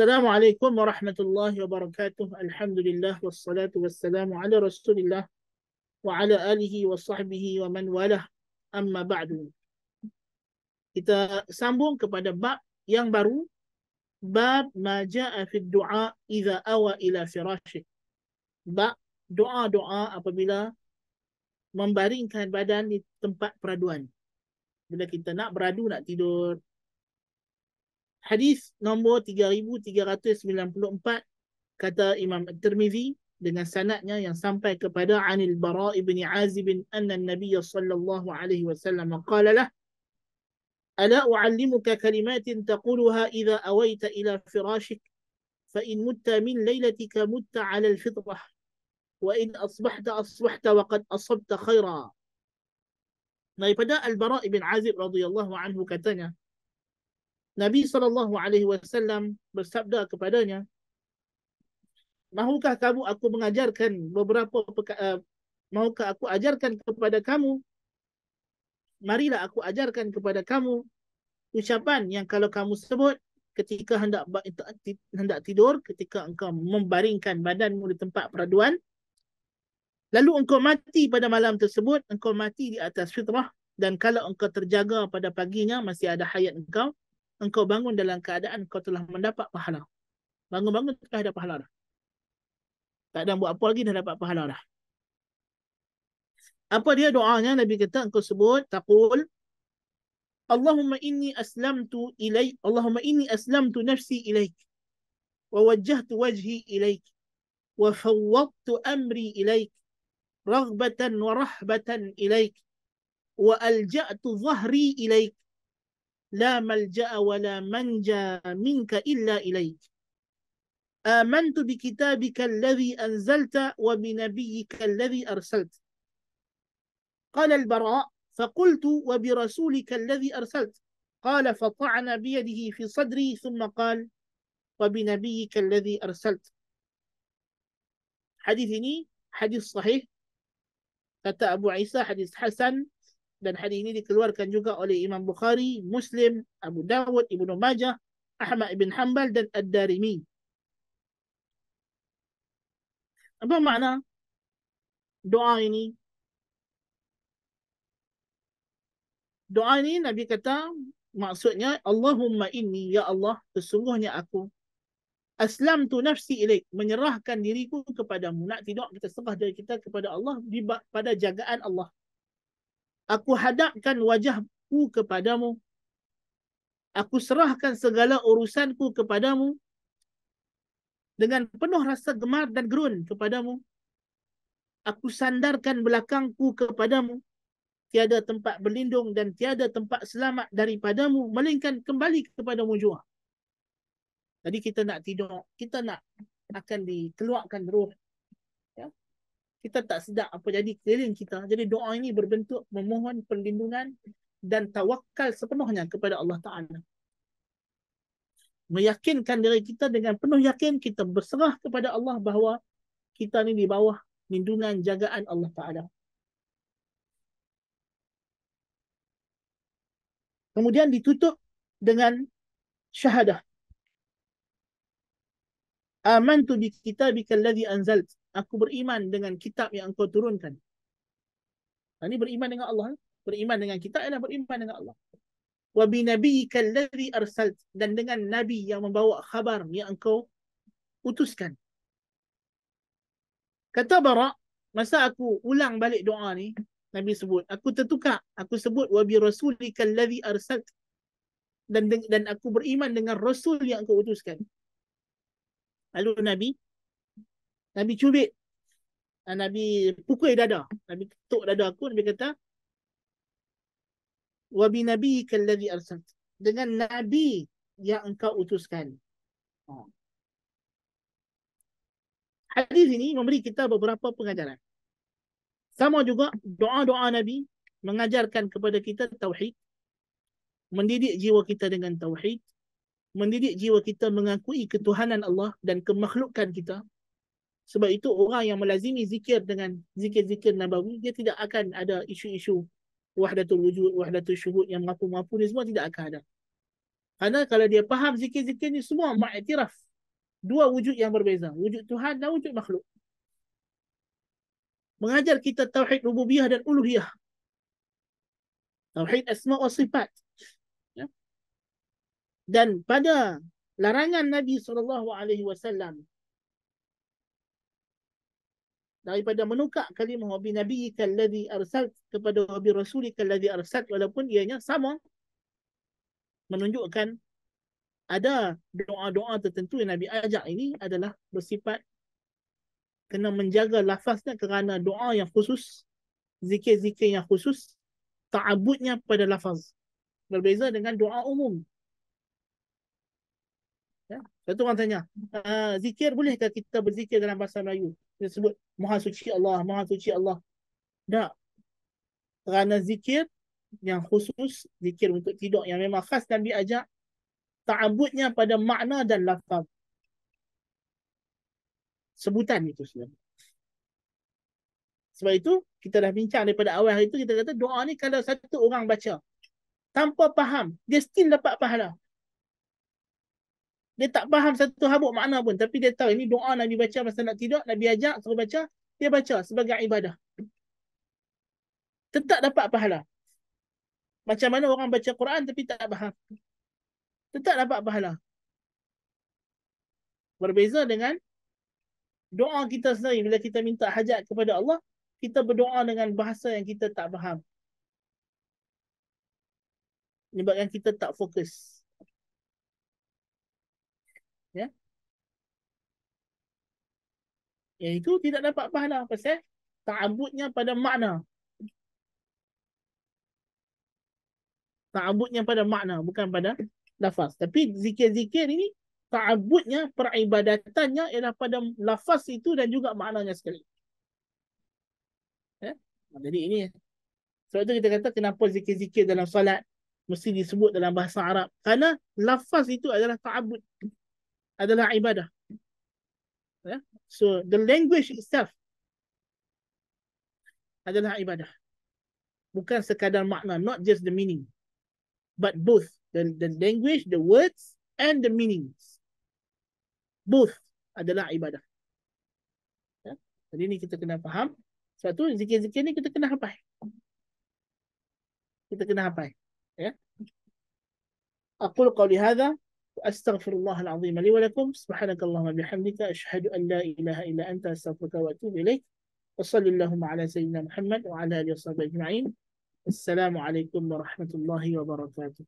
السلام عليكم ورحمة الله وبركاته الحمد لله والصلاة والسلام على رسول الله وعلى آله وصحبه ومن والاه أما بعد kita sambung kepada bab yang baru bab ma jaa fi du'a idza awa ila firashi bab doa-doa apabila membaringkan badan di tempat peraduan bila kita nak beradu nak tidur Hadis nombor 3394 kata Imam At-Tirmizi dengan sanadnya yang sampai kepada Anil Bara ibn Azib bin anna Nabi sallallahu alaihi wasallam qala lah ألا أعلمك كلمات تقولها إذا أويت إلى فراشك فإن مت من ليلتك مت على الفطرة وإن أصبحت أصبحت وقد أصبت خيرا Daripada Al-Bara' ibn Azib radhiyallahu anhu katanya Nabi SAW bersabda kepadanya, Mahukah kamu aku mengajarkan beberapa peka, uh, eh, mahukah aku ajarkan kepada kamu? Marilah aku ajarkan kepada kamu ucapan yang kalau kamu sebut ketika hendak hendak tidur, ketika engkau membaringkan badanmu di tempat peraduan, lalu engkau mati pada malam tersebut, engkau mati di atas fitrah dan kalau engkau terjaga pada paginya masih ada hayat engkau, engkau bangun dalam keadaan kau telah mendapat pahala. Bangun-bangun telah ada pahala dah. Tak ada buat apa lagi dah dapat pahala dah. Apa dia doanya? Nabi kata engkau sebut takul Allahumma inni aslamtu ilai Allahumma inni aslamtu nafsi ilaik wa wajjahtu wajhi ilaik wa fawwadtu amri ilaik raghbatan wa rahbatan ilaik wa alja'tu dhahri ilaik لا ملجأ ولا منجى منك إلا إليك آمنت بكتابك الذي أنزلت وبنبيك الذي أرسلت قال البراء فقلت وبرسولك الذي أرسلت قال فطعن بيده في صدري ثم قال وبنبيك الذي أرسلت حديث صحيح hadis أبو عيسى حديث حسن dan hadis ini dikeluarkan juga oleh Imam Bukhari, Muslim, Abu Dawud, Ibnu Majah, Ahmad bin Hanbal dan Ad-Darimi. Apa makna doa ini? Doa ini Nabi kata maksudnya Allahumma inni ya Allah sesungguhnya aku aslam tu nafsi ilaik menyerahkan diriku kepadamu nak tidak kita serah dari kita kepada Allah di pada jagaan Allah aku hadapkan wajahku kepadamu. Aku serahkan segala urusanku kepadamu dengan penuh rasa gemar dan gerun kepadamu. Aku sandarkan belakangku kepadamu. Tiada tempat berlindung dan tiada tempat selamat daripadamu. Melainkan kembali kepadamu jua. Tadi kita nak tidur. Kita nak akan dikeluarkan roh kita tak sedar apa jadi keliling kita. Jadi doa ini berbentuk memohon perlindungan dan tawakal sepenuhnya kepada Allah Ta'ala. Meyakinkan diri kita dengan penuh yakin kita berserah kepada Allah bahawa kita ini di bawah lindungan jagaan Allah Ta'ala. Kemudian ditutup dengan syahadah amantu bi kitabikal ladzi anzalt aku beriman dengan kitab yang engkau turunkan nah, ha, ini beriman dengan Allah eh? beriman dengan kitab ialah beriman dengan Allah wa bi nabiyikal ladzi arsalt dan dengan nabi yang membawa khabar yang engkau utuskan kata bara masa aku ulang balik doa ni nabi sebut aku tertukar aku sebut wa bi rasulikal ladzi arsalt dan dan aku beriman dengan rasul yang engkau utuskan Lalu Nabi Nabi cubit Nabi pukul dada. Nabi ketuk dada aku. Nabi kata. Wabi Nabi kalladhi arsalt. Dengan Nabi yang engkau utuskan. Ha. Hadis ini memberi kita beberapa pengajaran. Sama juga doa-doa Nabi mengajarkan kepada kita tauhid. Mendidik jiwa kita dengan tauhid mendidik jiwa kita mengakui ketuhanan Allah dan kemakhlukan kita. Sebab itu orang yang melazimi zikir dengan zikir-zikir nabawi, dia tidak akan ada isu-isu wahdatul wujud, wahdatul syuhud yang mampu-mampu ni semua tidak akan ada. Karena kalau dia faham zikir-zikir ni semua ma'atiraf. Dua wujud yang berbeza. Wujud Tuhan dan wujud makhluk. Mengajar kita tauhid rububiyah dan uluhiyah. Tauhid asma wa sifat dan pada larangan Nabi SAW daripada menukar kalimah wa Nabi nabiyika alladhi arsal kepada wa bi rasulika alladhi arsal walaupun ianya sama menunjukkan ada doa-doa tertentu yang Nabi ajak ini adalah bersifat kena menjaga lafaznya kerana doa yang khusus zikir-zikir yang khusus ta'abudnya pada lafaz berbeza dengan doa umum Ya. Satu orang tanya, ah, zikir bolehkah kita berzikir dalam bahasa Melayu? Kita sebut Maha Suci Allah, Maha Suci Allah. Tak. Kerana zikir yang khusus, zikir untuk tidur yang memang khas dan diajak, ta'abudnya pada makna dan lafaz. Sebutan itu sebenarnya. Sebab itu, kita dah bincang daripada awal hari itu, kita kata doa ni kalau satu orang baca, tanpa faham, dia still dapat pahala dia tak faham satu habuk makna pun tapi dia tahu ini doa Nabi baca masa nak tidur Nabi ajak suruh baca dia baca sebagai ibadah tetap dapat pahala macam mana orang baca Quran tapi tak faham tetap dapat pahala berbeza dengan doa kita sendiri bila kita minta hajat kepada Allah kita berdoa dengan bahasa yang kita tak faham menyebabkan kita tak fokus itu tidak dapat pahala pasal ta'abudnya pada makna ta'abudnya pada makna bukan pada lafaz tapi zikir-zikir ini ta'abudnya peribadatannya ialah pada lafaz itu dan juga maknanya sekali ya jadi ini sebab itu kita kata kenapa zikir-zikir dalam salat mesti disebut dalam bahasa Arab karena lafaz itu adalah ta'abud adalah ibadah Yeah? So the language itself adalah ibadah. Bukan sekadar makna, not just the meaning. But both. The, the language, the words and the meanings. Both adalah ibadah. Yeah? Jadi ni kita kena faham. Sebab tu zikir-zikir ni kita kena hapai. Kita kena hapai. Ya. Yeah? Aku lukau lihada. وأستغفر الله العظيم لي ولكم سبحانك اللهم بحمدك أشهد أن لا إله إلا أنت أستغفرك وأتوب إليك وصل اللهم على سيدنا محمد وعلى آله وصحبه أجمعين السلام عليكم ورحمة الله وبركاته